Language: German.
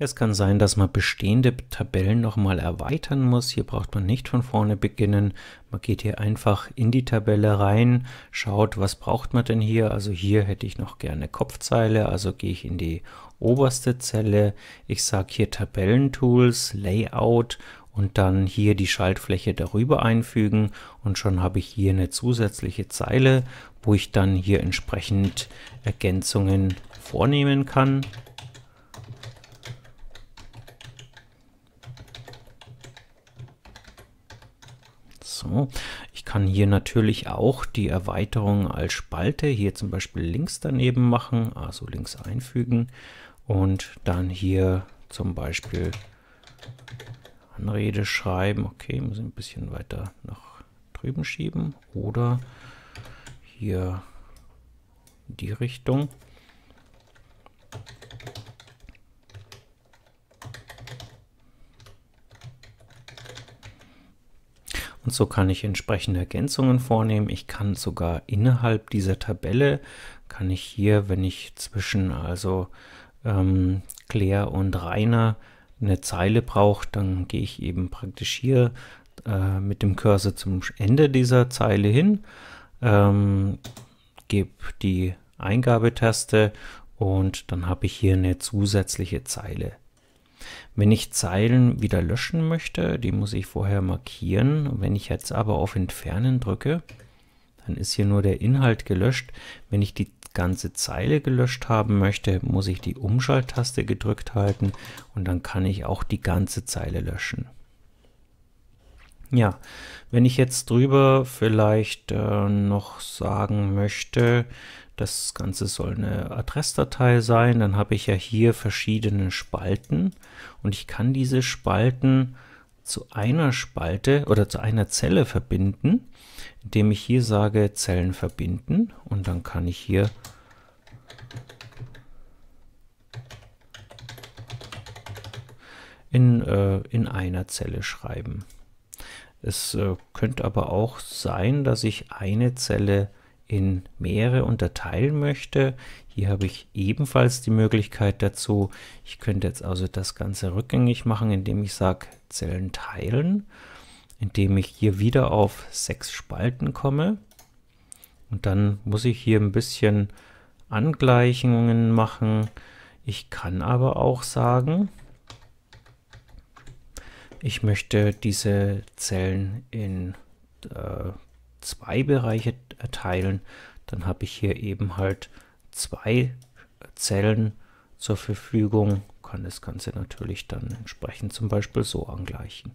es kann sein, dass man bestehende Tabellen nochmal erweitern muss. Hier braucht man nicht von vorne beginnen. Man geht hier einfach in die Tabelle rein, schaut, was braucht man denn hier. Also hier hätte ich noch gerne Kopfzeile, also gehe ich in die oberste Zelle. Ich sage hier Tabellentools, Layout und dann hier die Schaltfläche darüber einfügen und schon habe ich hier eine zusätzliche Zeile, wo ich dann hier entsprechend Ergänzungen vornehmen kann. So, ich kann hier natürlich auch die Erweiterung als Spalte hier zum Beispiel links daneben machen, also links einfügen und dann hier zum Beispiel Anrede schreiben. Okay, muss ich ein bisschen weiter nach drüben schieben oder hier in die Richtung. Und so kann ich entsprechende Ergänzungen vornehmen. Ich kann sogar innerhalb dieser Tabelle, kann ich hier, wenn ich zwischen also ähm, Claire und Rainer eine Zeile brauche, dann gehe ich eben praktisch hier äh, mit dem Cursor zum Ende dieser Zeile hin, ähm, gebe die Eingabetaste und dann habe ich hier eine zusätzliche Zeile. Wenn ich Zeilen wieder löschen möchte, die muss ich vorher markieren. Wenn ich jetzt aber auf Entfernen drücke, dann ist hier nur der Inhalt gelöscht. Wenn ich die ganze Zeile gelöscht haben möchte, muss ich die Umschalttaste gedrückt halten und dann kann ich auch die ganze Zeile löschen. Ja, wenn ich jetzt drüber vielleicht äh, noch sagen möchte, das Ganze soll eine Adressdatei sein, dann habe ich ja hier verschiedene Spalten und ich kann diese Spalten zu einer Spalte oder zu einer Zelle verbinden, indem ich hier sage Zellen verbinden und dann kann ich hier in, äh, in einer Zelle schreiben. Es äh, könnte aber auch sein, dass ich eine Zelle in mehrere unterteilen möchte. Hier habe ich ebenfalls die Möglichkeit dazu. Ich könnte jetzt also das Ganze rückgängig machen, indem ich sage Zellen teilen, indem ich hier wieder auf sechs Spalten komme. Und dann muss ich hier ein bisschen Angleichungen machen. Ich kann aber auch sagen, ich möchte diese Zellen in äh, zwei Bereiche teilen. Dann habe ich hier eben halt zwei Zellen zur Verfügung. Kann das Ganze natürlich dann entsprechend zum Beispiel so angleichen.